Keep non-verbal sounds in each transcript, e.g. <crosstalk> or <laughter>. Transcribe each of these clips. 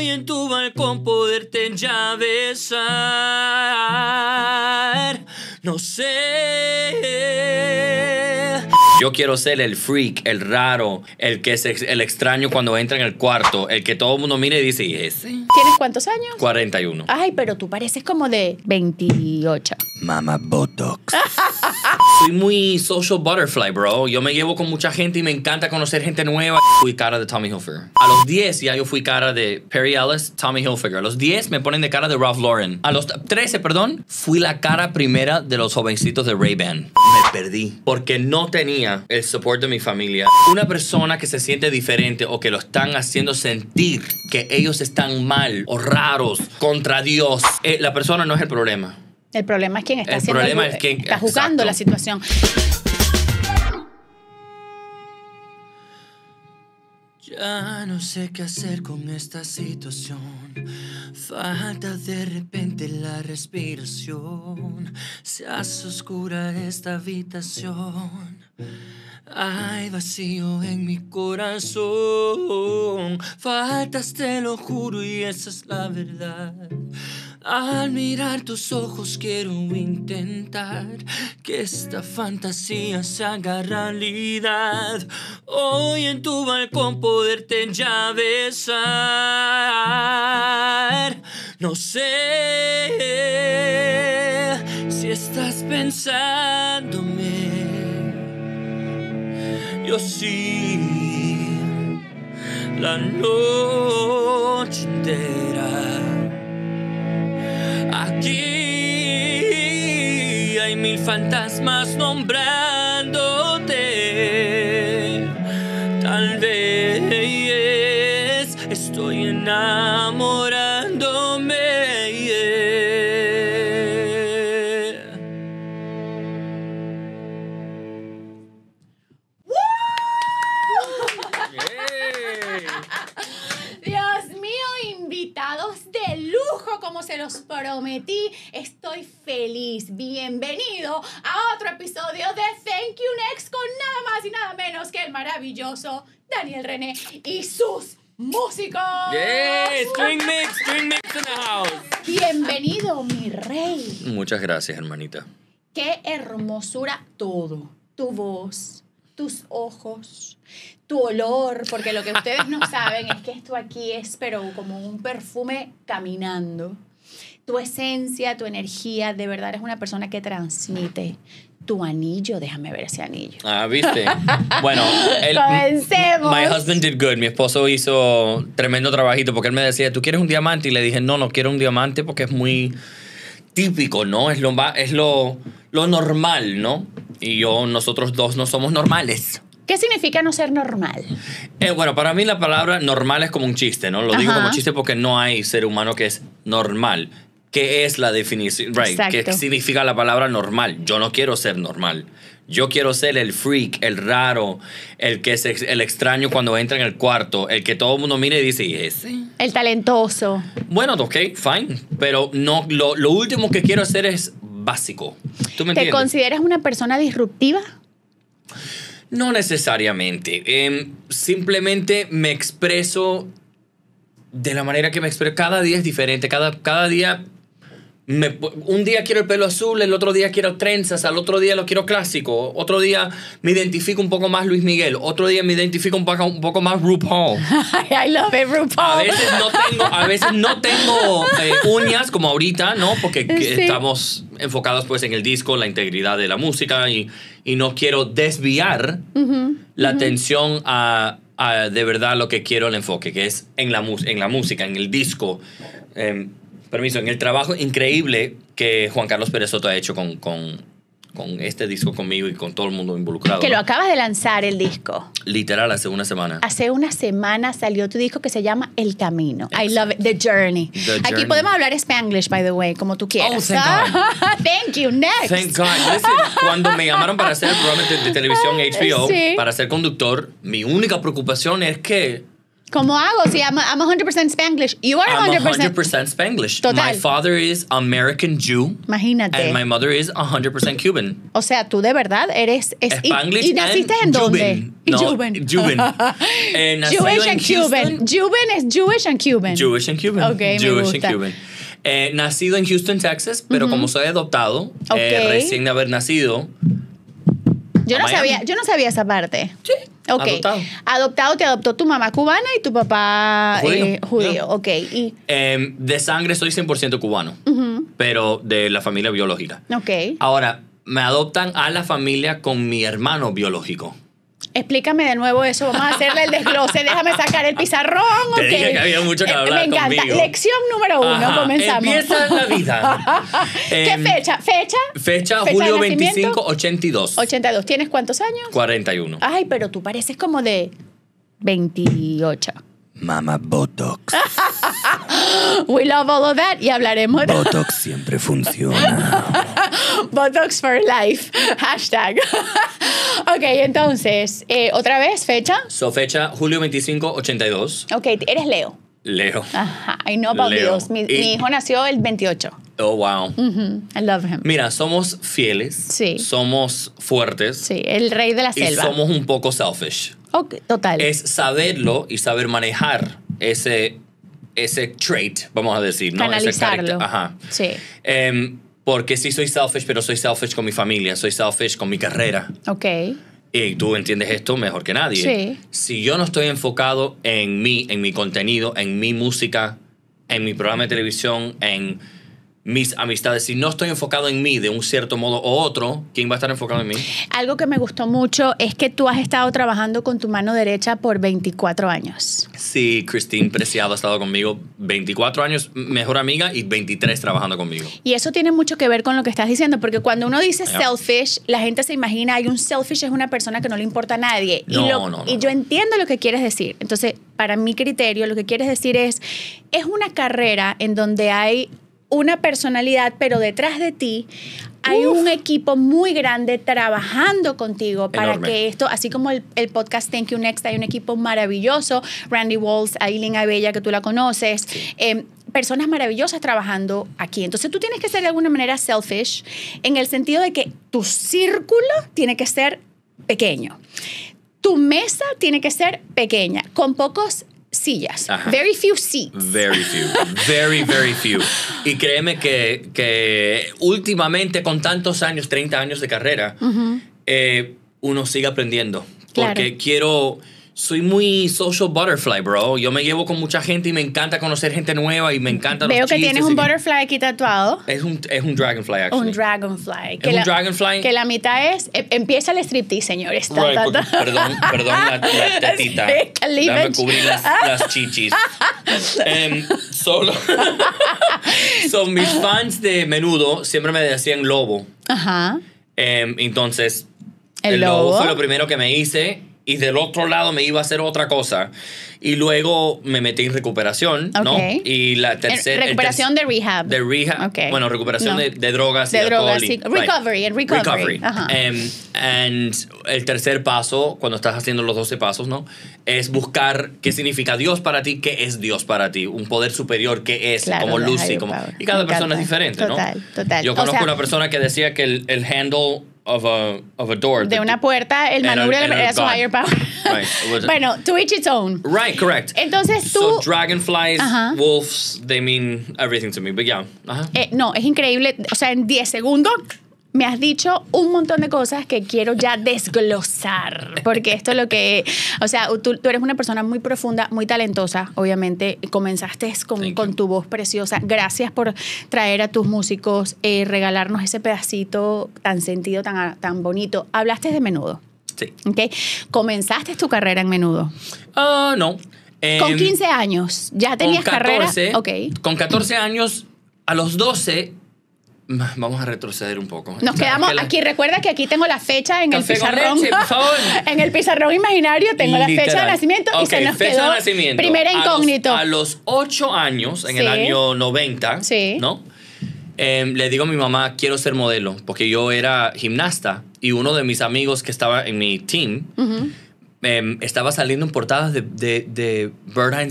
en tu balcón poderte ya besar. No sé. Yo quiero ser el freak, el raro, el que es el extraño cuando entra en el cuarto, el que todo mundo mira y dice, ese? ¿Tienes cuántos años? 41. Ay, pero tú pareces como de 28. Mamá Botox. <laughs> soy muy social butterfly, bro. Yo me llevo con mucha gente y me encanta conocer gente nueva. Fui cara de Tommy Hilfiger. A los 10 ya yo fui cara de Perry Ellis, Tommy Hilfiger. A los 10 me ponen de cara de Ralph Lauren. A los 13, perdón, fui la cara primera de los jovencitos de Ray-Ban. Me perdí porque no tenía el soporte de mi familia. Una persona que se siente diferente o que lo están haciendo sentir que ellos están mal o raros contra Dios, eh, la persona no es el problema. El problema es quién está, el problema es está jugando la situación. Ya no sé qué hacer con esta situación. Falta de repente la respiración. Se hace oscura esta habitación. Hay vacío en mi corazón. Faltas, te lo juro, y esa es la verdad. Al mirar tus ojos quiero intentar que esta fantasía se haga realidad. Hoy en tu balcón poderte ya besar. No sé si estás pensándome. Yo sí, la noche de aquí hay mil fantasmas nombrados los prometí, estoy feliz. Bienvenido a otro episodio de Thank You Next con nada más y nada menos que el maravilloso Daniel René y sus músicos. mix, mix in the house. Bienvenido, mi rey. Muchas gracias, hermanita. Qué hermosura todo. Tu voz, tus ojos, tu olor, porque lo que ustedes no <laughs> saben es que esto aquí es pero como un perfume caminando tu esencia, tu energía, de verdad eres una persona que transmite. Tu anillo, déjame ver ese anillo. Ah, viste. <laughs> bueno, comencemos. My husband did good. Mi esposo hizo tremendo trabajito porque él me decía, ¿tú quieres un diamante? Y le dije, no, no quiero un diamante porque es muy típico, ¿no? Es lo, es lo, lo normal, ¿no? Y yo, nosotros dos no somos normales. ¿Qué significa no ser normal? Eh, bueno, para mí la palabra normal es como un chiste, ¿no? Lo digo como chiste porque no hay ser humano que es normal qué es la definición, right, qué significa la palabra normal. Yo no quiero ser normal. Yo quiero ser el freak, el raro, el que es el extraño cuando entra en el cuarto, el que todo el mundo mira y dice, ¿Y ese? El talentoso. Bueno, ok, fine. Pero no, lo, último que quiero hacer es básico. ¿Te consideras una persona disruptiva? No necesariamente. Em, simplemente me expreso de la manera que me expreso. Cada día es diferente. Cada, cada día un día quiero el pelo azul, el otro día quiero trenzas, al otro día lo quiero clásico, otro día me identifico un poco más Luis Miguel, otro día me identifico un poco, un poco más RuPaul. <laughs> I love A veces no tengo, a no tengo eh, uñas como ahorita, ¿no? Porque estamos enfocados pues en el disco, la integridad de la música y, no quiero desviar la atención a, de verdad lo que quiero el enfoque, que es en la, en la música, en el disco. Em, permiso, en el trabajo increíble que Juan Carlos Pérez Soto ha hecho con, con, con este disco conmigo y con todo el mundo involucrado. Que lo acabas de lanzar el disco. Literal, hace una semana. Hace una semana salió tu disco que se llama El Camino. I love it, The Journey. Aquí podemos hablar Spanglish, by the way, como tú quieras. Oh, thank <laughs> thank you, next. Thank God. Listen, cuando me llamaron para hacer el programa de, televisión HBO, para ser conductor, mi única preocupación es que ¿Cómo hago? Si I'm, I'm 100% Spanglish. You are I'm 100%, 100% Spanglish. Total. My father is American Jew. Imagínate. And my mother is 100% Cuban. O sea, tú de verdad eres... Es, Spanglish y, naciste en dónde? <laughs> No, Juven. Juven. <laughs> eh, Jewish Houston. Cuban. Juven es Jewish and Cuban. Jewish and Cuban. Okay, Jewish me gusta. and Cuban. Eh, nacido en Houston, Texas, pero como soy adoptado, eh, recién de haber nacido. Yo no, sabía, yo no sabía esa parte. Sí. Ok. Adoptado. te adoptó tu mamá cubana y tu papá eh, judío. Em, de sangre soy 100% cubano, pero de la familia biológica. Ok. Ahora, me adoptan a la familia con mi hermano biológico. Explícame de nuevo eso, vamos a hacerle el desglose, déjame sacar el pizarrón. Te que había mucho que eh, Me encanta. Lección número uno, comenzamos. Empieza la vida. <laughs> ¿Qué em, fecha? ¿Fecha? Fecha, julio 25, 82. 82. ¿Tienes cuántos años? 41. Ay, pero tú pareces como de 28. Mama Botox. <laughs> We love all of that y hablaremos. Botox siempre funciona. <laughs> Botox for life. Hashtag. <laughs> ok, entonces, eh, otra vez, fecha. So, fecha, julio 25, 82. Ok, eres Leo. Leo. Ajá, I know about Leo. Mi, hijo nació el 28. Oh, wow. I love him. Mira, somos fieles. Sí. Somos fuertes. Sí, el rey de la selva. somos un poco selfish total. Es saberlo y saber manejar ese, ese trait, vamos a decir, ¿no? Canalizarlo. Ajá. Sí. Em, porque sí soy selfish, pero soy selfish con mi familia, soy selfish con mi carrera. Ok. Y tú entiendes esto mejor que nadie. Si yo no estoy enfocado en mí, en mi contenido, en mi música, en mi programa de televisión, en mis amistades. Si no estoy enfocado en mí de un cierto modo o otro, ¿quién va a estar enfocado en mí? Algo que me gustó mucho es que tú has estado trabajando con tu mano derecha por 24 años. Sí, Christine Preciado ha estado conmigo 24 años, mejor amiga, y 23 trabajando conmigo. Y eso tiene mucho que ver con lo que estás diciendo, porque cuando uno dice selfish, la gente se imagina, hay un selfish es una persona que no le importa a nadie. no, no, y yo entiendo lo que quieres decir. Entonces, para mi criterio, lo que quieres decir es, es una carrera en donde hay una personalidad, pero detrás de ti hay un equipo muy grande trabajando contigo para que esto, así como el, podcast Thank You Next, hay un equipo maravilloso, Randy Walls, Aileen Abella, que tú la conoces. Em, personas maravillosas trabajando aquí. Entonces tú tienes que ser de alguna manera selfish en el sentido de que tu círculo tiene que ser pequeño. Tu mesa tiene que ser pequeña, con pocos sillas. Very few seats. Very few. Very, very few. Y créeme que, últimamente, con tantos años, 30 años de carrera, eh, uno sigue aprendiendo. Porque quiero soy muy social butterfly, bro. Yo me llevo con mucha gente y me encanta conocer gente nueva y me encanta Veo que tienes un butterfly aquí tatuado. Es un, es un dragonfly, actually. Un dragonfly. Que la, dragonfly. Que la mitad es... E, empieza el striptease, señores. perdón, perdón la, la <laughs> tetita. Dame cubrir las, <laughs> las chichis. Em, solo... <laughs> son mis fans de Menudo siempre me decían lobo. Ajá. Em, entonces... El, lobo fue lo primero que me hice y del otro lado me iba a hacer otra cosa. Y luego me metí en recuperación, ¿no? Y la tercera... Recuperación de rehab. De rehab. Bueno, recuperación de, drogas de drogas, recovery, recovery. recovery. Em, el tercer paso, cuando estás haciendo los 12 pasos, ¿no? Es buscar qué significa Dios para ti, qué es Dios para ti. Un poder superior, qué es, como Lucy. Como, y cada persona es diferente, ¿no? Total, total. Yo conozco una persona que decía que el, el handle of a, of a door. De una puerta, el manubrio es su higher <laughs> bueno, to each its own. Right, correct. Entonces tú... So dragonflies, wolves, they mean everything to me, but yeah. Uh-huh. Eh, no, es increíble. O sea, en 10 segundos me has dicho un montón de cosas que quiero ya desglosar, porque esto es lo que, o sea, tú, eres una persona muy profunda, muy talentosa, obviamente, comenzaste con, tu voz preciosa. Gracias por traer a tus músicos, eh, regalarnos ese pedacito tan sentido, tan, tan bonito. Hablaste de menudo. Sí. ¿Comenzaste tu carrera en menudo? Ah, no. con 15 em, años, ya tenías carrera. Con 14 años, a los 12 <laughs> Vamos a retroceder un poco. Nos quedamos aquí. Recuerda que aquí tengo la fecha en el pizarrón. <laughs> en el pizarrón imaginario tengo la fecha de nacimiento y se nos quedó primera incógnito. A los, ocho años, en el año 90, ¿no? Em, le digo a mi mamá, quiero ser modelo, porque yo era gimnasta y uno de mis amigos que estaba en mi team Em, estaba saliendo en portadas de, de, de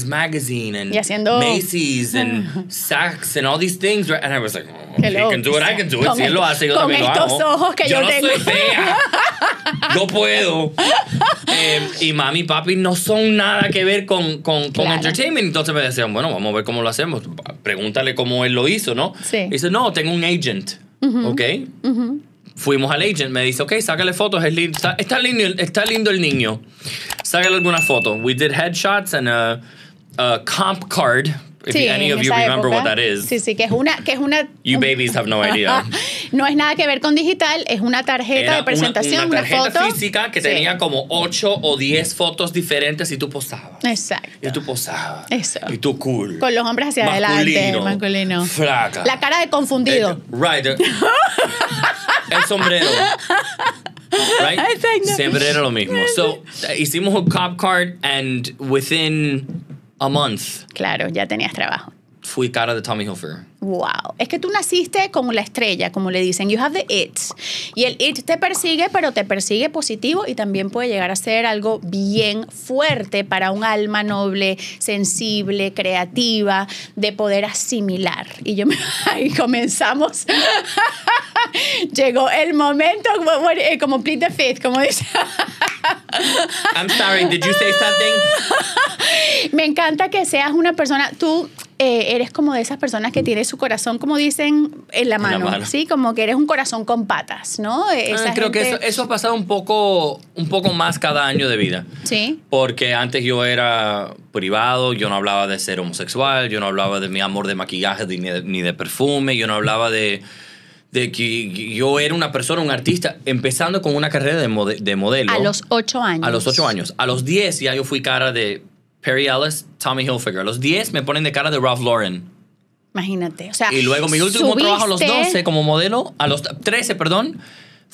Magazine y haciendo... Macy's and <laughs> Saks y all these things. Right? And I was like, oh, can do can do it. si él lo e-, hace, yo también lo hago. Con estos ojos que yo, yo no soy fea. <laughs> no puedo. Em, y mami y papi no son nada que ver con, con, entertainment. Entonces me decían, bueno, vamos a ver cómo lo hacemos. Pregúntale cómo él lo hizo, ¿no? Sí. Y dice, no, tengo un agent. ¿Ok? Fuimos al agent, me dice, ok, sácale fotos, está, lindo, el niño. Sácale alguna foto. We did headshots and a, a comp card If sí, any of you remember what that is. Sí, sí, que es una que es una You babies have no idea. <laughs> no es nada que ver con digital, es una tarjeta de presentación, una, una tarjeta física que tenía como 8 o 10 fotos diferentes y tú posabas. Exacto. Y tú posabas. Eso. Y tú cool. Con los hombres hacia adelante, masculino. Flaca. La cara de confundido. Eh, eh, right. Eh. <laughs> el sombrero. Right? Siempre era lo mismo. So, hicimos un cop card and within a month. Claro, ya tenías trabajo fui cara de Tommy Hilfiger. Wow. Es que tú naciste como la estrella, como le dicen. You have the it. Y el it te persigue, pero te persigue positivo y también puede llegar a ser algo bien fuerte para un alma noble, sensible, creativa, de poder asimilar. Y yo me. <laughs> Ahí comenzamos. <laughs> Llegó el momento, como complete the faith, como dice. I'm sorry, did you say something? <laughs> Me encanta que seas una persona. Tú eh, eres como de esas personas que tiene su corazón, como dicen, en la mano, ¿sí? Como que eres un corazón con patas, ¿no? E-, ah, creo que eso, ha pasado un poco, un poco más cada año de vida. Sí. Porque antes yo era privado, yo no hablaba de ser homosexual, yo no hablaba de mi amor de maquillaje ni de perfume, yo no hablaba de de que yo era una persona, un artista, empezando con una carrera de, modelo. A los ocho años. A los ocho años. A los diez ya yo fui cara de Perry Ellis, Tommy Hilfiger. A los diez me ponen de cara de Ralph Lauren. Imagínate, o sea, Y luego mi último trabajo a los doce como modelo, a los trece, perdón,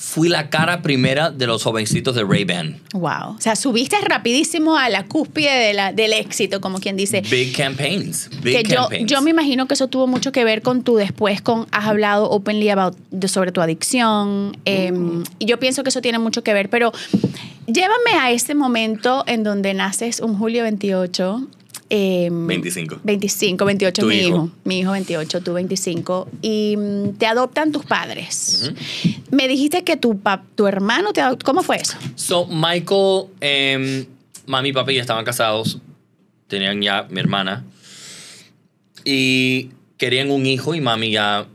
fui la cara primera de los jovencitos de Ray-Ban. Wow. O sea, subiste rapidísimo a la cúspide del éxito, como quien dice. Big campaigns. Big Yo, yo me imagino que eso tuvo mucho que ver con tu después, con has hablado openly about, sobre tu adicción. Em, mm. y yo pienso que eso tiene mucho que ver, pero llévame a ese momento en donde naces un julio 28 25. 25, 28 mi hijo? Mi hijo 28, tú 25. Y mm, te adoptan tus padres. Me dijiste que tu, tu hermano te ¿Cómo fue eso? So, Michael, em, mami y papi ya estaban casados. Tenían ya mi hermana. Y querían un hijo y mami ya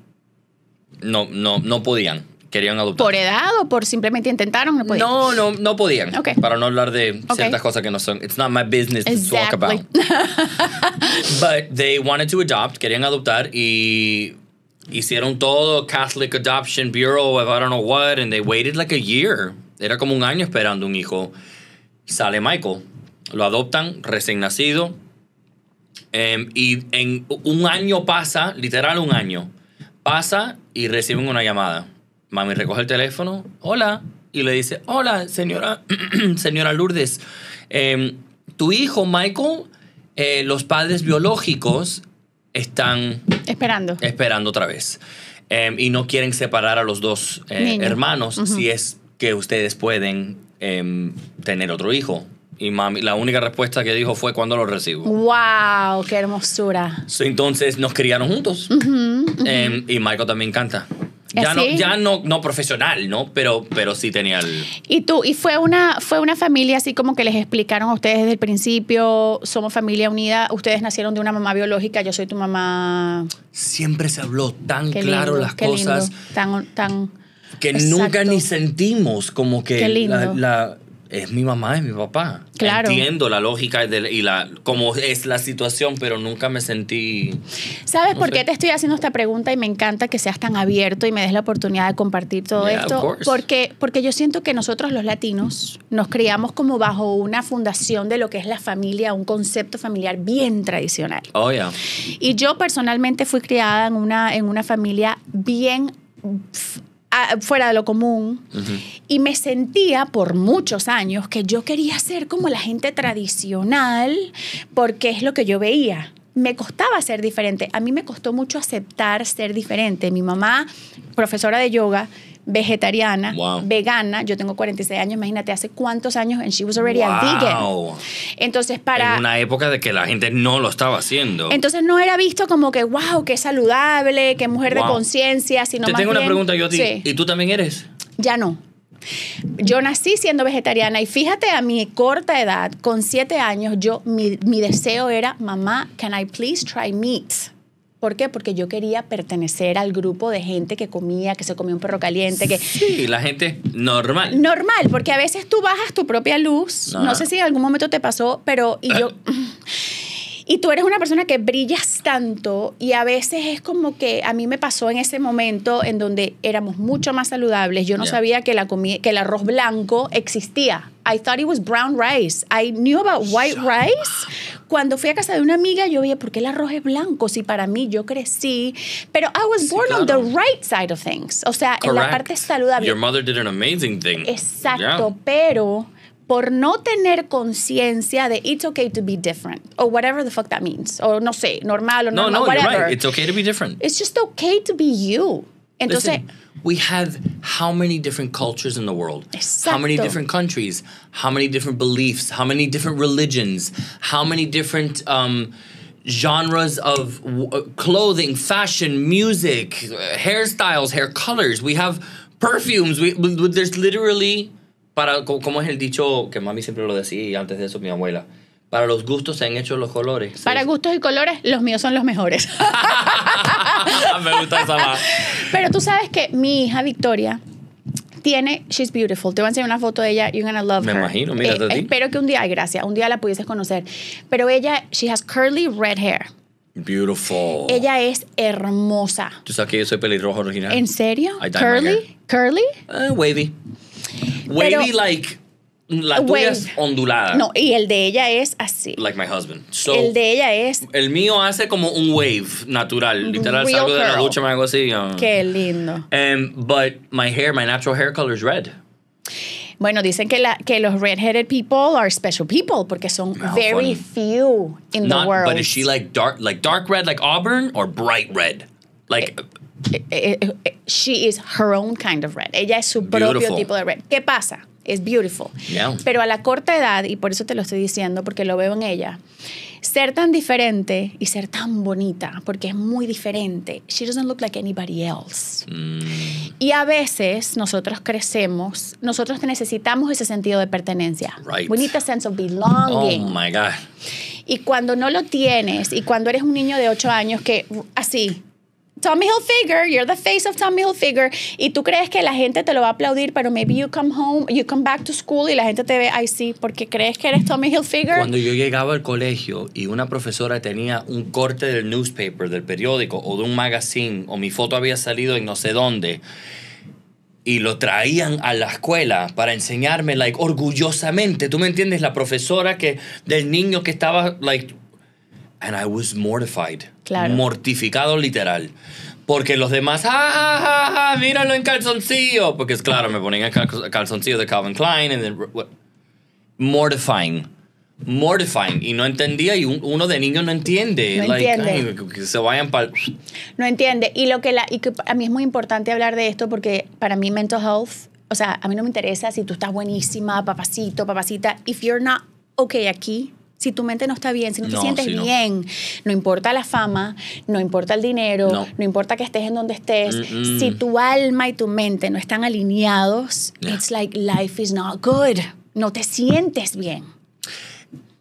no, no podían querían adoptar. ¿Por edad o por simplemente intentaron? No, pues, no, no, no podían. Para no hablar de ciertas cosas que no son. It's not my business to talk about. <laughs> But they wanted to adopt, querían adoptar y hicieron todo, Catholic Adoption Bureau of I don't know what, and they waited like a year. Era como un año esperando un hijo. Sale Michael. Lo adoptan, recién nacido. Em, y en un año pasa, literal un año, pasa y reciben una llamada Mami recoge el teléfono, hola, y le dice, hola, señora, <clears throat> señora Lourdes, em, tu hijo Michael, eh, los padres biológicos están... Esperando. Esperando otra vez. Em, y no quieren separar a los dos eh, hermanos si es que ustedes pueden em, tener otro hijo. Y mami, la única respuesta que dijo fue cuando lo recibo. ¡Wow! ¡Qué hermosura! entonces nos criaron juntos. y Michael también canta. Ya no, no, profesional, ¿no? Pero, pero sí tenía el. Y tú, y fue una, fue una familia así como que les explicaron a ustedes desde el principio, somos familia unida, ustedes nacieron de una mamá biológica, yo soy tu mamá. Siempre se habló tan claro las cosas. tan, tan. Que nunca ni sentimos como que qué lindo. la es mi mamá, es mi papá. Claro. Entiendo la lógica y la, cómo es la situación, pero nunca me sentí... ¿Sabes por qué te estoy haciendo esta pregunta y me encanta que seas tan abierto y me des la oportunidad de compartir todo esto? Porque, porque yo siento que nosotros los latinos nos criamos como bajo una fundación de lo que es la familia, un concepto familiar bien tradicional. Oh, yeah. Y yo personalmente fui criada en una, en una familia bien fuera de lo común. Y me sentía por muchos años que yo quería ser como la gente tradicional porque es lo que yo veía. Me costaba ser diferente. A mí me costó mucho aceptar ser diferente. Mi mamá, profesora de yoga, vegetariana, vegana. Yo tengo 46 años, imagínate, hace cuántos años and she was already a vegan. Entonces, para. En una época de que la gente no lo estaba haciendo. Entonces, no era visto como que, wow, qué saludable, qué mujer de conciencia, sino Te tengo una pregunta, yo a ti. ¿Y tú también eres? Ya no. Yo nací siendo vegetariana y fíjate a mi corta edad, con siete años, yo mi, deseo era, mamá, can I please try meat? ¿Por qué? Porque yo quería pertenecer al grupo de gente que comía, que se comía un perro caliente, que... Sí, la gente normal. Normal, porque a veces tú bajas tu propia luz, no, sé si en algún momento te pasó, pero... Y yo... Ah. <clears throat> y tú eres una persona que brillas tanto y a veces es como que a mí me pasó en ese momento en donde éramos mucho más saludables. Yo no sabía que el arroz blanco existía. I thought it was brown rice. I knew about white Shut rice. Cuando fui a casa de una amiga, yo veía, ¿por qué el arroz es blanco? Si para mí yo crecí. Pero I was born sí, claro. on the right side of things. O sea, Correct. en la parte saludable. Your mother did an amazing thing. Exacto, yeah. pero por no tener conciencia de it's okay to be different or whatever the fuck that means or no sé normal o no normal, no whatever. Right. it's okay to be different it's just okay to be you entonces Listen we have how many different cultures in the world? Exacto. How many different countries? How many different beliefs? How many different religions? How many different um, genres of w- uh, clothing, fashion, music, hairstyles, hair colors? We have perfumes. We, we, there's literally, para, como es el dicho que mami siempre lo decía y antes de eso mi abuela. Para los gustos se han hecho los colores. Para gustos y colores, los míos son los mejores. <laughs> Ah, me gusta esa más. Pero tú sabes que mi hija Victoria tiene She's Beautiful. Te voy a enseñar una foto de ella. You're gonna love her. Me imagino, eh, espero que un día, gracias, un día la pudieses conocer. Pero ella, she has curly red hair. Beautiful. Ella es hermosa. ¿Tú sabes que yo soy pelirrojo original? ¿En serio? curly? Curly? Eh, wavy. Wavy like la tuya es ondulada. No, y el de ella es así. Like my husband. So, el de ella es. El mío hace como un wave natural. Literal, salgo de la ducha, me hago así. Um, Qué lindo. Um, but my hair, my natural hair color is red. Bueno, dicen que, la, que los redheaded people are special people porque son very few in the world. But is she like dark, like dark red, like auburn, or bright red? Like. Eh, eh, eh, she is her own kind of red. Ella es su propio tipo de red. ¿Qué pasa? es beautiful. Pero a la corta edad, y por eso te lo estoy diciendo, porque lo veo en ella, ser tan diferente y ser tan bonita, porque es muy diferente. She doesn't look like anybody else. Mm. Y a veces nosotros crecemos, nosotros necesitamos ese sentido de pertenencia. Right. We sense of belonging. Oh my God. Y cuando no lo tienes, y cuando eres un niño de 8 años que así, Tommy Hilfiger, you're the face of Tommy Hilfiger y tú crees que la gente te lo va a aplaudir, pero maybe you come home, you come back to school y la gente te ve, ay sí, porque crees que eres Tommy Hilfiger. Cuando yo llegaba al colegio y una profesora tenía un corte del newspaper, del periódico o de un magazine o mi foto había salido en no sé dónde y lo traían a la escuela para enseñarme like orgullosamente, ¿tú me entiendes? La profesora que del niño que estaba like And I was mortified. Mortificado literal. Porque los demás, ah, ah, ah, ¡ah, míralo en calzoncillo! Porque es claro, me ponían el calzoncillo de Calvin Klein. And then, Mortifying. Mortifying. Y no entendía, y uno de niño no entiende. No entiende. se vayan para. No entiende. Y lo que, la, a mí es muy importante hablar de esto porque para mí, mental health, o sea, a mí no me interesa si tú estás buenísima, papacito, papacita. If you're not okay aquí, si tu mente no está bien, si no, te sientes bien, no. importa la fama, no importa el dinero, no, importa que estés en donde estés, mm, mm. si tu alma y tu mente no están alineados, it's like life is not good. No te sientes bien.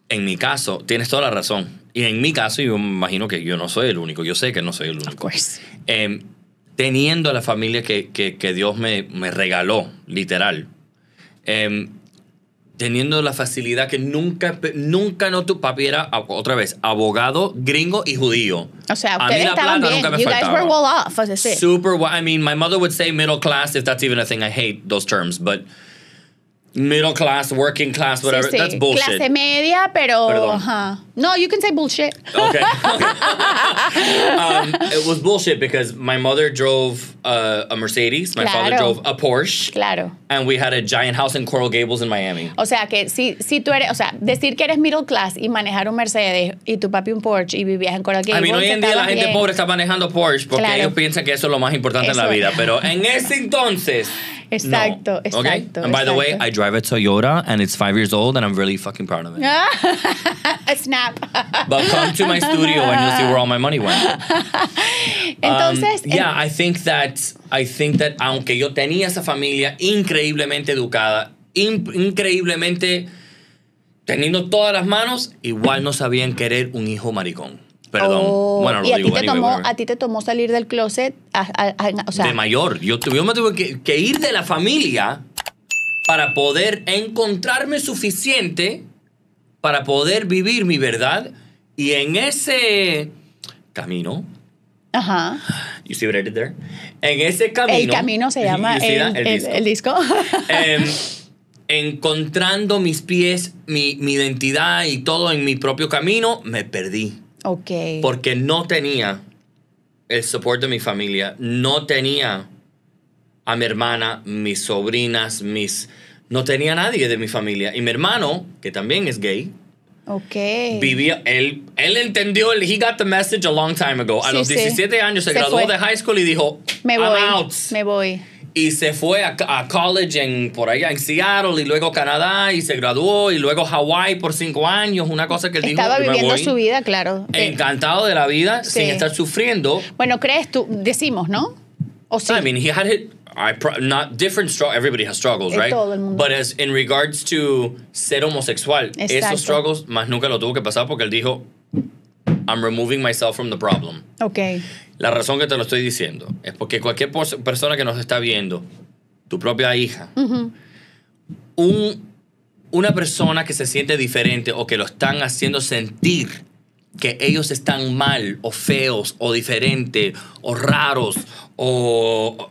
En mi caso, tienes toda la razón. Y en mi caso, yo me imagino que yo no soy el único. Yo sé que no soy el único. Of course. Em, teniendo la familia que, Dios me, me regaló, literal, em, teniendo la facilidad que nunca, nunca no tu papi era, otra vez, abogado, gringo y judío. O sea, a mí bien. you guys were well off, I Super well, I mean, my mother would say middle class, if that's even a thing, I hate those terms, but middle class, working class, whatever, that's bullshit. Clase media, pero... No, you can say bullshit. Okay. <laughs> um, it was bullshit because my mother drove uh, a Mercedes, my claro. father drove a Porsche. Claro. And we had a giant house in Coral Gables in Miami. O sea que si, si tú eres, o sea, decir que eres middle class y manejar un Mercedes y tu papi un Porsche y vivías en Coral Gables. A mí hoy en día la bien. gente pobre está manejando Porsche porque claro. ellos piensan que eso es lo más importante eso en la vida. Era. Pero en ese entonces. Exacto, no. exacto. Okay? And exacto. by the way, I drive a Toyota and it's five years old and I'm really fucking proud of it. <laughs> Snap. Pero <laughs> But come to my studio and you'll see where all my money went. <laughs> Entonces, ya um, yeah, I think that I think that aunque yo tenía esa familia increíblemente educada, increíblemente teniendo todas las manos, igual no sabían querer un hijo maricón. Perdón. Oh, bueno, y a, ti te tomó, salir del closet. de mayor. Yo, me tuve que ir de la familia para poder encontrarme suficiente para poder vivir mi verdad. Y en ese camino, Ajá. <sighs> You see what En ese camino. El camino se <laughs> llama el, disco. <laughs> Em, encontrando mis pies, mi, mi, identidad y todo en mi propio camino, me perdí. Ok. Porque no tenía el soporte de mi familia, no tenía a mi hermana, mis sobrinas, mis no tenía nadie de mi familia. Y mi hermano, que también es gay, okay. vivía, él, él entendió, he got the message a long time ago. A los 17 años se, graduó de high school y dijo, me voy, Me voy. Y se fue a, college en, por allá en Seattle y luego Canadá y se graduó y luego Hawái por cinco años, una cosa que él Estaba viviendo su vida, claro. Encantado de la vida sin estar sufriendo. Bueno, crees tú, decimos, ¿no? ¿O sí? I mean, he had it I not different struggle. Everybody has struggles, right? Todo el mundo. But as in regards to ser homosexual, esos struggles más nunca lo tuvo que pasar porque él dijo, I'm removing myself from the problem. Okay. La razón que te lo estoy diciendo es porque cualquier persona que nos está viendo, tu propia hija, un, una persona que se siente diferente o que lo están haciendo sentir que ellos están mal o feos o diferentes o raros o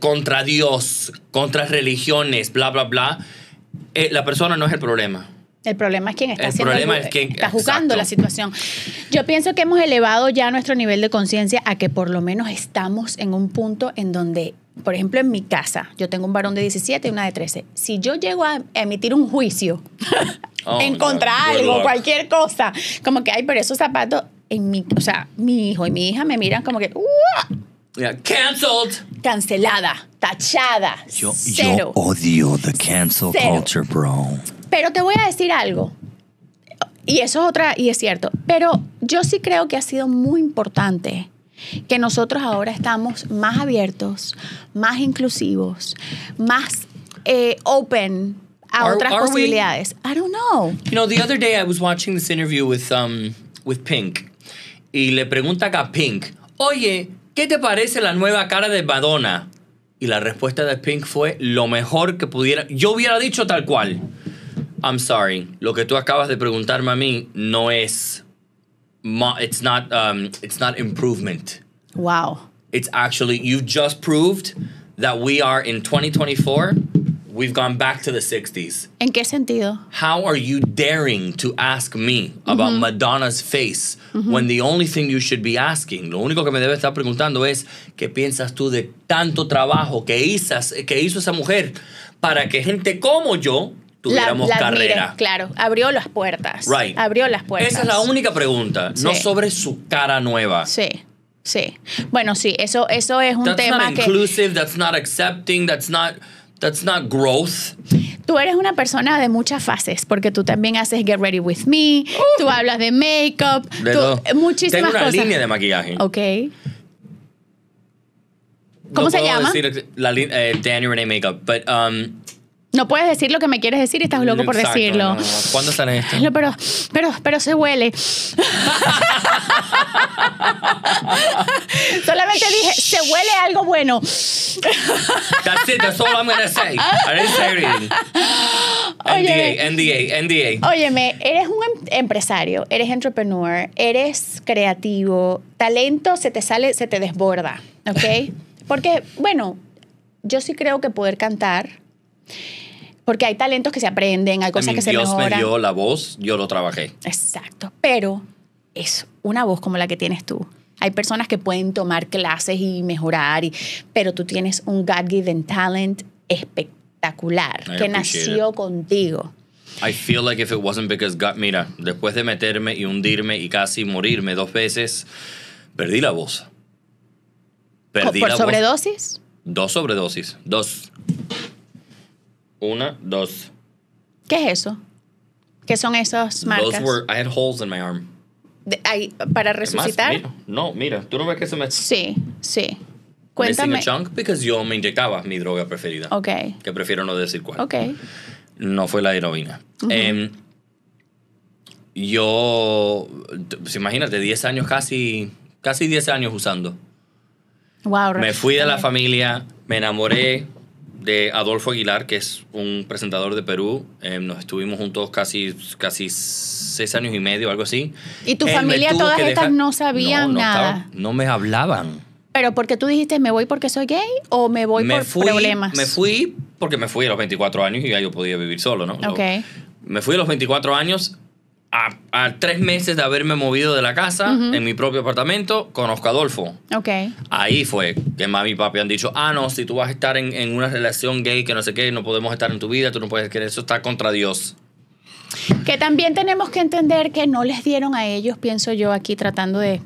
contra Dios, contra religiones, bla, bla, bla, eh, la persona no es el problema. El problema es quien está, el quien, está jugando la situación. Yo pienso que hemos elevado ya nuestro nivel de conciencia a que por lo menos estamos en un punto en donde por ejemplo, en mi casa, yo tengo un varón de 17 y una de 13. Si yo llego a emitir un juicio <laughs> oh, <laughs> en contra algo, cualquier cosa, como que, ay, pero esos zapatos, en mi, o sea, mi hijo y mi hija me miran como que, canceled. Cancelada, tachada. Yo, odio the cancel culture, bro. Pero te voy a decir algo. Y eso es otra, y es cierto. Pero yo sí creo que ha sido muy importante que nosotros ahora estamos más abiertos, más inclusivos, más eh, open a otras posibilidades. I don't know. You know, the other day I was watching this interview with, um, with Pink y le pregunta a Pink, oye, ¿qué te parece la nueva cara de Madonna? Y la respuesta de Pink fue lo mejor que pudiera. Yo hubiera dicho tal cual. I'm sorry, lo que tú acabas de preguntarme a mí no es it's not um, it's not improvement. Wow. It's actually you just proved that we are in 2024. We've gone back to the 60s. ¿En qué sentido? How are you daring to ask me about mm -hmm. Madonna's face mm -hmm. when the only thing you should be asking, lo único que me debe estar preguntando es qué piensas tú de tanto trabajo que hizo, que hizo esa mujer para que gente como yo tuviéramos carrera. claro, abrió las puertas. Right. Abrió las puertas. Esa es la única pregunta, no sobre su cara nueva. Sí. Sí. Bueno, sí, eso eso es un that's tema not que inclusive, that's not accepting, that's not that's not growth. Tú eres una persona de muchas fases, porque tú también haces Get Ready With Me, uh. tú hablas de makeup, de tú, muchísimas Tengo una línea de maquillaje. Ok. ¿Cómo se llama? la, eh, Daniel Renee Makeup, but um, no puedes decir lo que me quieres decir y estás loco por decirlo. ¿Cuándo sale esto? Pero, pero, pero se huele. <laughs> Solamente dije, se huele algo bueno. That's it, that's all I'm gonna say. I didn't say anything. NDA, NDA, NDA. Óyeme, eres un em, empresario, eres entrepreneur, eres creativo, talento se te sale, se te desborda, ¿ok? <laughs> Porque, bueno, yo sí creo que poder cantar porque hay talentos que se aprenden, hay cosas que se mejoran. Dios me dio la voz, yo lo trabajé. Exacto. Pero es una voz como la que tienes tú. Hay personas que pueden tomar clases y mejorar, y, pero tú tienes un God-given talent espectacular que nació contigo. I feel like if it wasn't because mira, después de meterme y hundirme y casi morirme dos veces, perdí la voz. Perdí ¿Por sobredosis? Dos sobredosis. Dos. Una, dos. ¿Qué es eso? ¿Qué son esas marcas? I had holes in my arm. ¿Para resucitar? no, mira, tú no ves que se me... Sí, sí. Cuéntame. Missing a chunk Porque yo me inyectaba mi droga preferida. Ok. Que prefiero no decir cuál. Ok. No fue la heroína. Uh yo, pues, imagínate, 10 años casi, casi 10 años usando. Wow, me fui de la familia, me enamoré, de Adolfo Aguilar, que es un presentador de Perú. Em, nos estuvimos juntos casi, casi seis años y medio, algo así. ¿Y tu em, familia todas estas no sabían nada? no me hablaban. ¿Pero porque tú dijiste me voy porque soy gay o me voy por problemas? Me fui porque me fui a los 24 años y ya yo podía vivir solo, ¿no? Ok. me fui a los 24 años a, tres meses de haberme movido de la casa, en mi propio apartamento, conozco a Adolfo. Ok. Ahí fue que mami y papi han dicho, ah, no, si tú vas a estar en, una relación gay que no sé qué, no podemos estar en tu vida, tú no puedes querer, eso está contra Dios. Que también tenemos que entender que no les dieron a ellos, pienso yo aquí tratando de...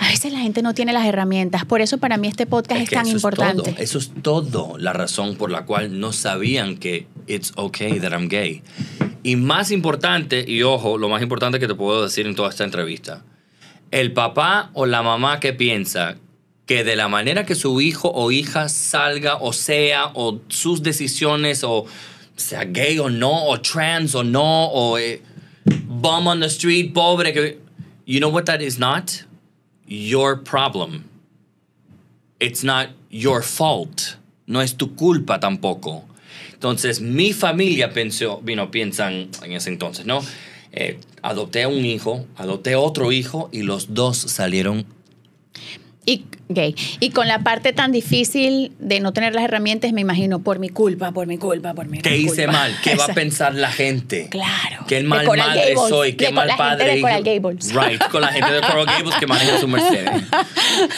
A veces la gente no tiene las herramientas, por eso para mí este podcast es, tan eso Es todo, eso es todo la razón por la cual no sabían que it's okay that I'm gay y más importante, y ojo, lo más importante que te puedo decir en toda esta entrevista, el papá o la mamá que piensa que de la manera que su hijo o hija salga o sea, o sus decisiones, o sea gay o no, o trans o no, o eh, bum on the street, pobre, You know what that is not? Your problem. It's not your fault. No es tu culpa tampoco. Entonces, mi familia pensó, vino, piensan en ese entonces, ¿no? Eh, adopté a un hijo, adopté a otro hijo y los dos salieron. Y y con la parte tan difícil de no tener las herramientas, me imagino, por mi culpa, por mi culpa, por mi culpa. ¿Qué hice mal? ¿Qué va a pensar la gente? Claro. ¿Qué mal madre soy? ¿Qué mal padre? De Coral Gables. Right, con la gente de Coral Gables que maneja su Mercedes.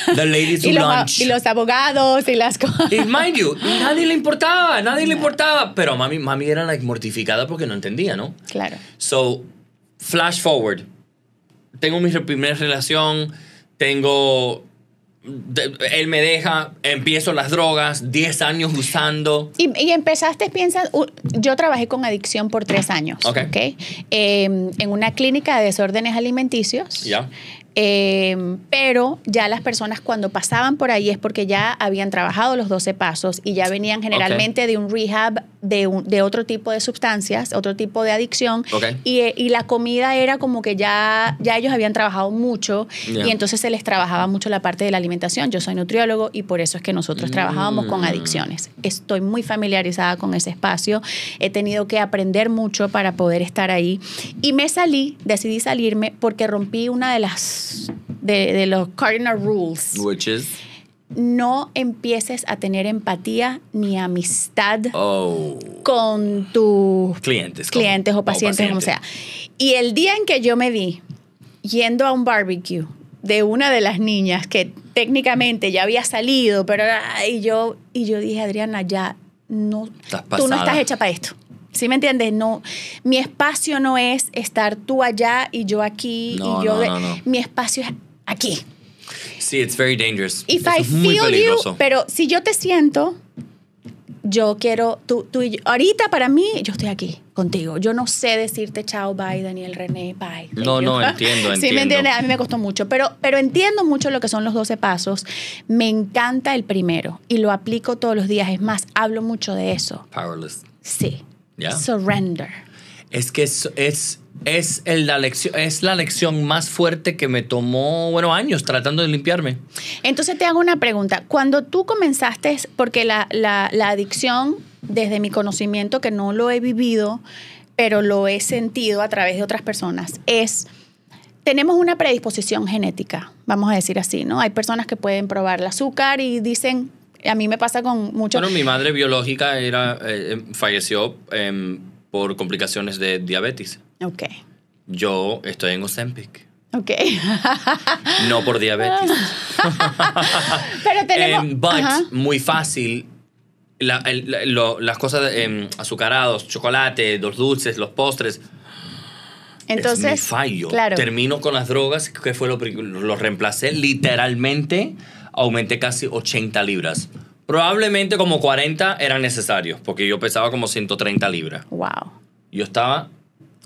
<laughs> The ladies y lunch. Y los abogados y las cosas. Y mind you, <laughs> nadie le importaba, nadie le importaba. Pero mami, mami era la mortificada porque no entendía, ¿no? Claro. So, flash forward. Tengo mi primera relación, tengo él me deja, empiezo las drogas, 10 años usando. Y, empezaste, piensas, yo trabajé con adicción por 3 años, Ok em, en una clínica de desórdenes alimenticios. Ya. Em, pero ya las personas cuando pasaban por ahí es porque ya habían trabajado los 12 pasos y ya venían generalmente de un rehab de, de, otro tipo de sustancias, otro tipo de adicción. Eh, y, la comida era como que ya, ya ellos habían trabajado mucho y entonces se les trabajaba mucho la parte de la alimentación. Yo soy nutriólogo y por eso es que nosotros trabajábamos con mm. adicciones. Estoy muy familiarizada con ese espacio. He tenido que aprender mucho para poder estar ahí. Y me salí, decidí salirme porque rompí una de las de, los cardinal rules. no empieces a tener empatía ni amistad oh. con tus clientes, clientes o pacientes, como sea. Y el día en que yo me di yendo a un barbecue de una de las niñas que técnicamente ya había salido, pero y yo, y yo dije, Adriana, ya no, tú no estás hecha para esto. ¿Sí me entiendes? No, mi espacio no es estar tú allá y yo aquí no, y yo. No, no, mi espacio es aquí. Sí, it's very dangerous. es muy peligroso. pero si yo te siento, yo quiero tú, y Ahorita para mí, yo estoy aquí contigo. Yo no sé decirte chao, bye, Daniel René, bye. No, no, entiendo, entiendo. <laughs> Sí, me entiendes. A mí me costó mucho, pero, pero entiendo mucho lo que son los 12 pasos. Me encanta el primero y lo aplico todos los días. Es más, hablo mucho de eso. Powerless. Sí. Surrender. Es que es, es, es, la lección, es la lección más fuerte que me tomó, bueno, años tratando de limpiarme. Entonces te hago una pregunta. Cuando tú comenzaste, porque la, la, la adicción, desde mi conocimiento, que no lo he vivido, pero lo he sentido a través de otras personas, es tenemos una predisposición genética, vamos a decir así, ¿no? Hay personas que pueden probar el azúcar y dicen, a mí me pasa con mucho... Bueno, mi madre biológica era, eh, em, falleció em, por complicaciones de diabetes. Ok. Yo estoy en Ozempic. Ok. <laughs> no por diabetes. <laughs> Pero tenemos... Em, muy fácil las cosas azucaradas, azucarados, chocolate, los dulces, los postres. Entonces, es fallo. Termino con las drogas, que fue lo, lo reemplacé literalmente aumenté casi 80 libras. Probablemente como 40 eran necesarios, porque yo pesaba como 130 libras. Wow. Yo estaba.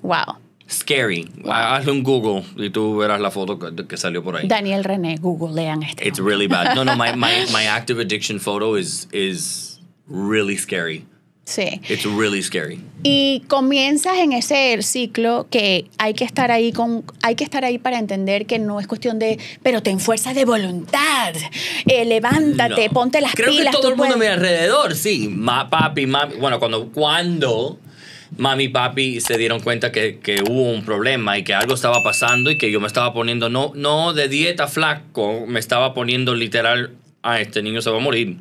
Wow. Scary. Hazle un Google y tú verás la foto que, salió por ahí. Daniel René, Google, lean esto. It's really bad. No, no, my, my, <laughs> my active addiction photo is, is really scary. Sí. It's really scary. Y comienzas en ese ciclo que hay que estar ahí con, hay que estar ahí para entender que no es cuestión de, pero ten fuerza de voluntad, eh, levántate, ponte las pilas. Creo que todo el mundo a mi alrededor, sí, papi, bueno, cuando, cuando mami y papi se dieron cuenta que, hubo un problema y que algo estaba pasando y que yo me estaba poniendo, no, no de dieta flaco, me estaba poniendo literal, a ah, este niño se va a morir.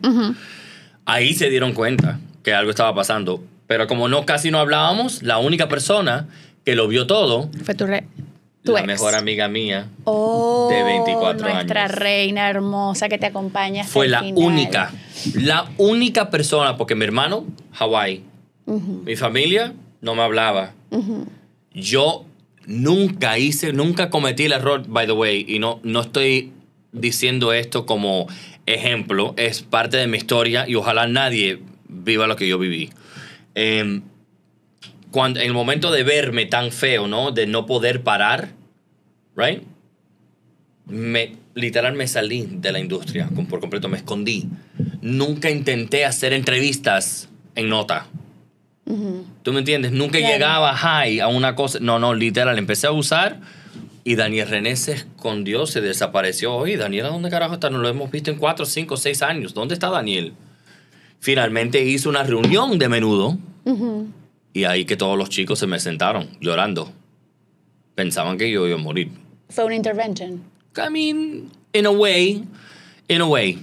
Ahí se dieron cuenta que algo estaba pasando. Pero como no casi no hablábamos, la única persona que lo vio todo fue tu, la mejor amiga mía oh, de 24 años. Nuestra reina hermosa que te acompaña. Fue la única, la única persona, porque mi hermano, Hawái. Mi familia no me hablaba. Yo nunca hice, nunca cometí el error, by the way, y no, no estoy diciendo esto como ejemplo, es parte de mi historia y ojalá nadie viva lo que yo viví. Em, cuando, en el momento de verme tan feo, ¿no? De no poder parar, ¿right? Me, literal me salí de la industria por completo, me escondí. Nunca intenté hacer entrevistas en nota. ¿Tú me entiendes? Nunca llegaba high a una cosa. No, no, literal, empecé a usar y Daniel René se escondió, se desapareció. Oye, Daniel, dónde carajo está? No lo hemos visto en cuatro, cinco, seis años. ¿Dónde está Daniel? finalmente hizo una reunión de menudo y ahí que todos los chicos se me sentaron llorando. Pensaban que yo iba a morir. Fue una intervention. I mean, in a way, in a way.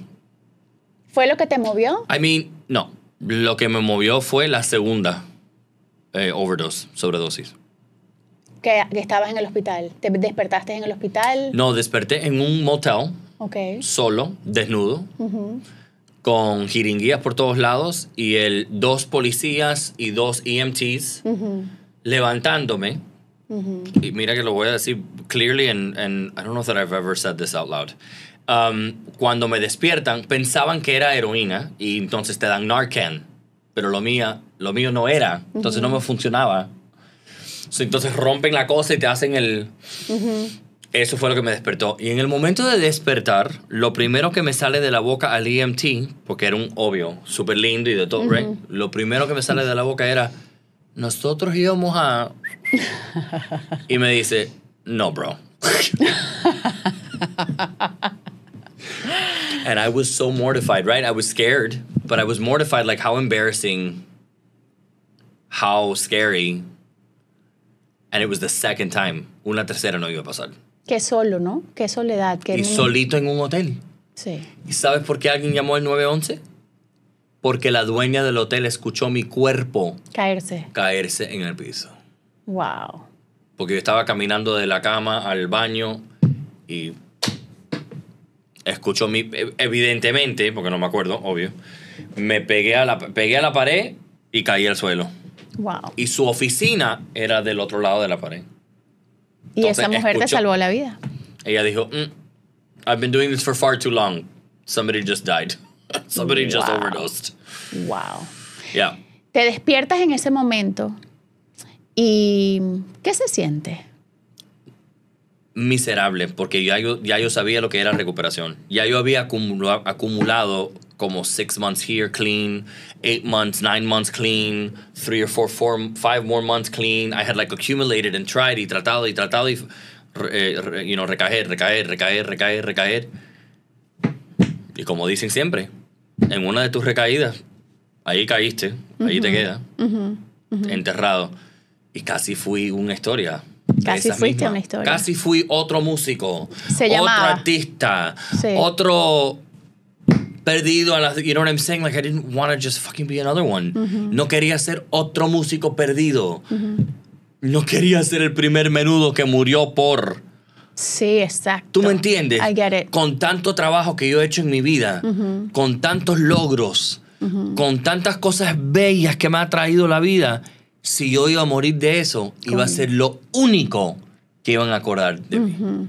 ¿Fue lo que te movió? I mean, no. Lo que me movió fue la segunda eh, overdose, sobredosis. Que, que, estabas en el hospital. ¿Te despertaste en el hospital? No, desperté en un motel. Solo, desnudo con jiringuillas por todos lados y el dos policías y dos EMTs levantándome. Y mira que lo voy a decir clearly and, and I don't know that I've ever said this out loud. Um, cuando me despiertan pensaban que era heroína y entonces te dan Narcan, pero lo mía, lo mío no era, entonces no me funcionaba. entonces rompen la cosa y te hacen el eso fue lo que me despertó. Y en el momento de despertar, lo primero que me sale de la boca al EMT, porque era un obvio, súper lindo y de todo, Lo primero que me sale de la boca era, nosotros íbamos a... <laughs> y me dice, no, bro. and I was so mortified, right? I was scared, but I was mortified, like how embarrassing, how scary. And it was the second time. Una tercera no iba a pasar. Qué solo, ¿no? Qué soledad. Qué y solito en un hotel. Sí. ¿Y sabes por qué alguien llamó al 911? Porque la dueña del hotel escuchó mi cuerpo caerse. Caerse en el piso. Wow. Porque yo estaba caminando de la cama al baño y escuchó mi. E, evidentemente, porque no me acuerdo, obvio. Me pegué a la, pegué a la pared y caí al suelo. Wow. Y su oficina era del otro lado de la pared. Y esa mujer te salvó la vida. Ella dijo, mm, I've been doing this for far too long. Somebody just died. <laughs> Somebody just overdosed. Wow. Yeah. Te despiertas en ese momento y ¿qué se siente? miserable, porque ya yo, ya yo sabía lo que era recuperación. Ya yo había acumulado, como six months here clean, eight months, nine months clean, three or four, four, five more months clean. I had like accumulated and tried y tratado y tratado y, eh, you know, recaer, recaer, recaer, recaer, recaer. Y como dicen siempre, en una de tus recaídas, ahí caíste, ahí te quedas, enterrado. Y casi fui una historia Casi fuiste historia. Casi fui otro músico, otro artista, otro perdido a you know what I'm saying? Like I didn't want to just fucking be another one. No quería ser otro músico perdido. No quería ser el primer menudo que murió por. Sí, exacto. ¿Tú me entiendes? I get it. Con tanto trabajo que yo he hecho en mi vida, con tantos logros, con tantas cosas bellas que me ha traído la vida, si yo iba a morir de eso, iba a ser lo único que iban a acordar de mí.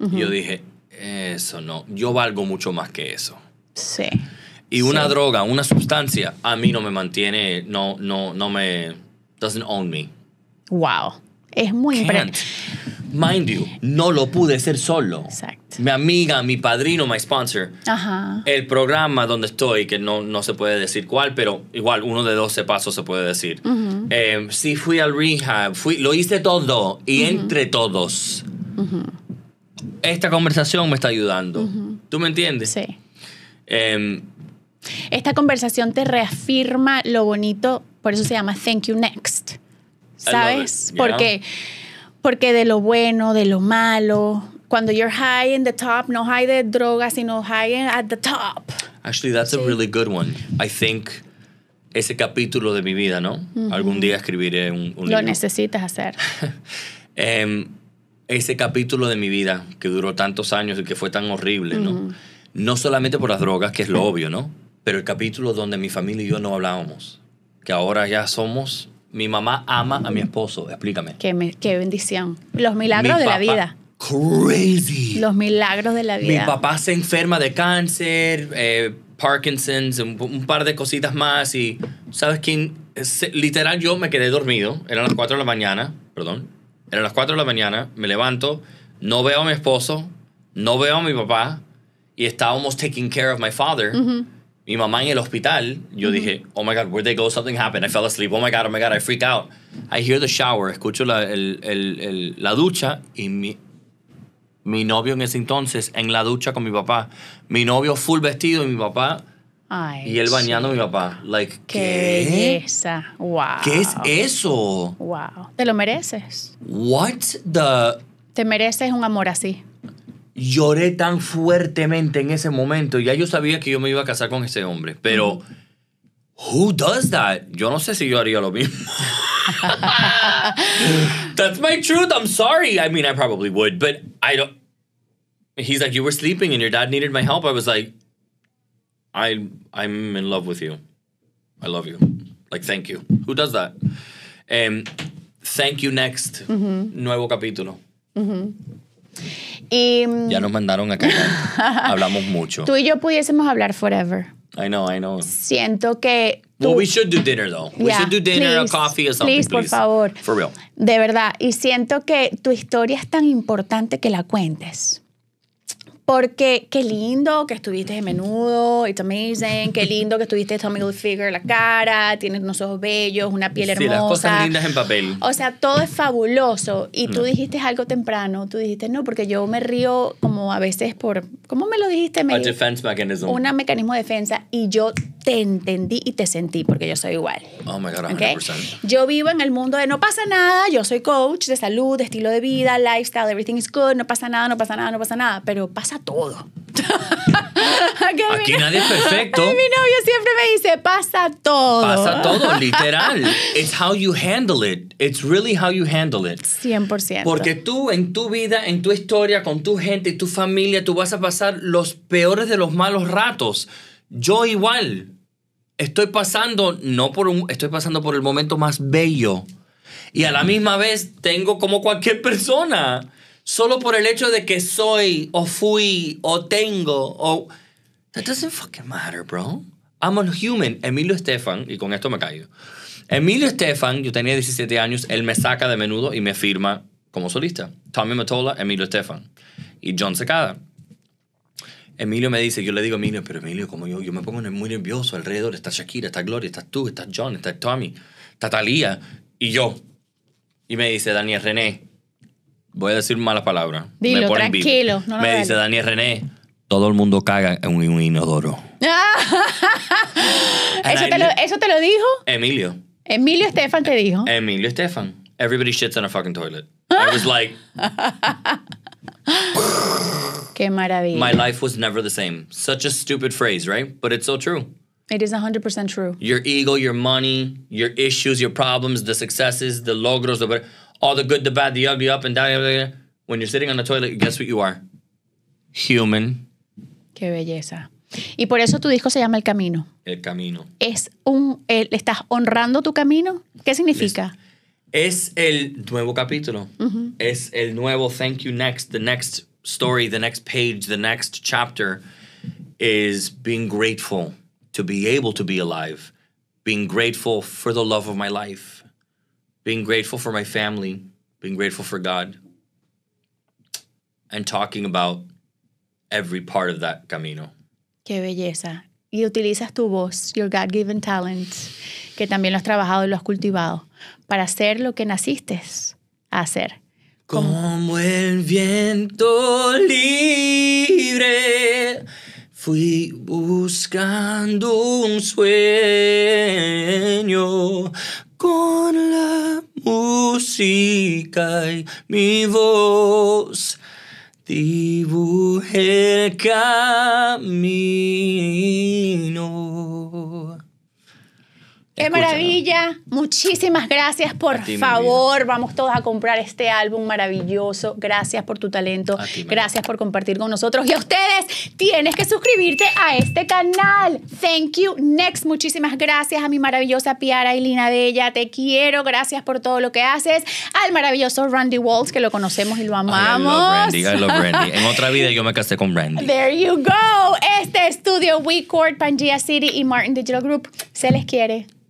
Y yo dije, eso no, yo valgo mucho más que eso. Sí. Y una droga, una sustancia, a mí no me mantiene, no, no, no me, doesn't own me. Wow. Es muy impresionante. Mind you, no lo pude hacer solo. Exacto. Mi amiga, mi padrino, my sponsor. Ajá. El programa donde estoy, que no, no se puede decir cuál, pero igual uno de 12 pasos se puede decir. Eh, sí fui al rehab, fui, lo hice todo y entre todos. Esta conversación me está ayudando. ¿Tú me entiendes? Sí. Em, esta conversación te reafirma lo bonito, por eso se llama Thank You Next. ¿Sabes? Porque... Porque de lo bueno, de lo malo, cuando you're high in the top, no high de drogas, sino high at the top. Actually, that's a really good one. I think ese capítulo de mi vida, ¿no? Algún día escribiré un, un Lo necesitas hacer. <laughs> Em, ese capítulo de mi vida que duró tantos años y que fue tan horrible, ¿no? No solamente por las drogas, que es lo obvio, ¿no? Pero el capítulo donde mi familia y yo no hablábamos, que ahora ya somos mi mamá ama a mi esposo, explícame. Qué, bendición. Los milagros de la vida. Crazy. Los milagros de la vida. Mi papá se enferma de cáncer, eh, Parkinson's, un, par de cositas más y, ¿sabes quién? literal, yo me quedé dormido, eran las 4 de la mañana, perdón, eran las 4 de la mañana, me levanto, no veo a mi esposo, no veo a mi papá y estábamos taking care of my father mi mamá en el hospital, yo dije, oh my God, where they go? Something happened. I fell asleep. Oh my God, oh my God, I freak out. I hear the shower, escucho la, el, el, la ducha y mi, mi novio en ese entonces en la ducha con mi papá. Mi novio full vestido y mi papá. Ay, y él bañando a mi papá. Like, ¿qué? ¿qué? Wow. ¿Qué es eso? Wow. Te lo mereces. What the. Te mereces un amor así lloré tan fuertemente en ese momento. Ya yo sabía que yo me iba a casar con ese hombre, pero who does that? Yo no sé si yo haría lo mismo. <laughs> That's my truth. I'm sorry. I mean, I probably would, but I don't. He's like, you were sleeping and your dad needed my help. I was like, I I'm in love with you. I love you. Like, thank you. Who does that? Um, thank you. Next. Nuevo capítulo. Mm y, ya nos mandaron acá <laughs> Hablamos mucho. Tú y yo pudiésemos hablar forever. I know, I know. Siento que. well, we should do dinner though. We should do dinner, please, a coffee or something. Please, please, por favor. For real. De verdad. Y siento que tu historia es tan importante que la cuentes. Porque qué lindo que estuviste de menudo, it's amazing, qué lindo que estuviste Tommy middle figure, la cara, tienes unos ojos bellos, una piel hermosa. Sí, las cosas lindas en papel. O sea, todo es fabuloso. Y tú mm. dijiste algo temprano, tú dijiste, no, porque yo me río como a veces por, ¿cómo me lo dijiste? a defense mechanism. Un mecanismo de defensa y yo te entendí y te sentí porque yo soy igual. Oh my God, 100%. Yo vivo en el mundo de no pasa nada, yo soy coach de salud, de estilo de vida, lifestyle, everything is good, no pasa nada, no pasa nada, no pasa nada, pero pasa todo. <laughs> Aquí nadie es perfecto. Mi novio siempre me dice, pasa todo. Pasa todo, <laughs> literal. It's how you handle it. It's really how you handle it. 100%. Porque tú, en tu vida, en tu historia, con tu gente, tu familia, tú vas a pasar los peores de los malos ratos. Yo igual. Estoy pasando, no por un, estoy pasando por el momento más bello. Y a la misma vez tengo como cualquier persona solo por el hecho de que soy o fui o tengo o... That doesn't fucking matter, bro. I'm a human. Emilio Estefan, y con esto me caigo. Emilio Estefan, yo tenía 17 años, él me saca de menudo y me firma como solista. Tommy Matola, Emilio Estefan y John Secada. Emilio me dice, yo le digo a Emilio, pero Emilio, como yo, yo me pongo muy nervioso alrededor, está Shakira, está Gloria, estás tú, está John, está Tommy, está Talía y yo. Y me dice, Daniel René, voy a decir malas palabras. Dilo, tranquilo. me dice Daniel René, todo el mundo caga en un inodoro. Ah. <laughs> ¿Eso, te lo, dijo? Emilio. Emilio Estefan te dijo. Emilio Estefan. Everybody shits in a fucking toilet. I was <laughs> like... Qué maravilla. My life was never the same. Such a stupid phrase, right? But it's so true. It is 100% true. Your ego, your money, your issues, your problems, the successes, the logros, the... all the good, the bad, the ugly, up and down. When you're sitting on the toilet, guess what you are? Human. Qué belleza. Y por eso tu disco se llama El Camino. El Camino. Es un, el, ¿Estás honrando tu camino? ¿Qué significa? Es, es el nuevo capítulo. Uh -huh. Es el nuevo thank you next, the next story, the next page, the next chapter is being grateful to be able to be alive, being grateful for the love of my life, being grateful for my family, being grateful for God, and talking about every part of that camino. Qué belleza. Y utilizas tu voz, your God-given talent, que también lo has trabajado y lo has cultivado, para hacer lo que naciste a hacer. Como el viento libre, fui buscando un sueño con la música y mi voz. Dibujé el camino. Qué maravilla. Muchísimas gracias. Por favor, vamos todos a comprar este álbum maravilloso. Gracias por tu talento. gracias por compartir con nosotros. Y a ustedes, tienes que suscribirte a este canal. Thank you. Next, muchísimas gracias a mi maravillosa Piara y Lina Bella. Te quiero. Gracias por todo lo que haces. Al maravilloso Randy Waltz, que lo conocemos y lo amamos. I love Randy. En otra vida yo me casé con Randy. There you go. Este estudio WeCourt, Pangea City y Martin Digital Group. Se les quiere.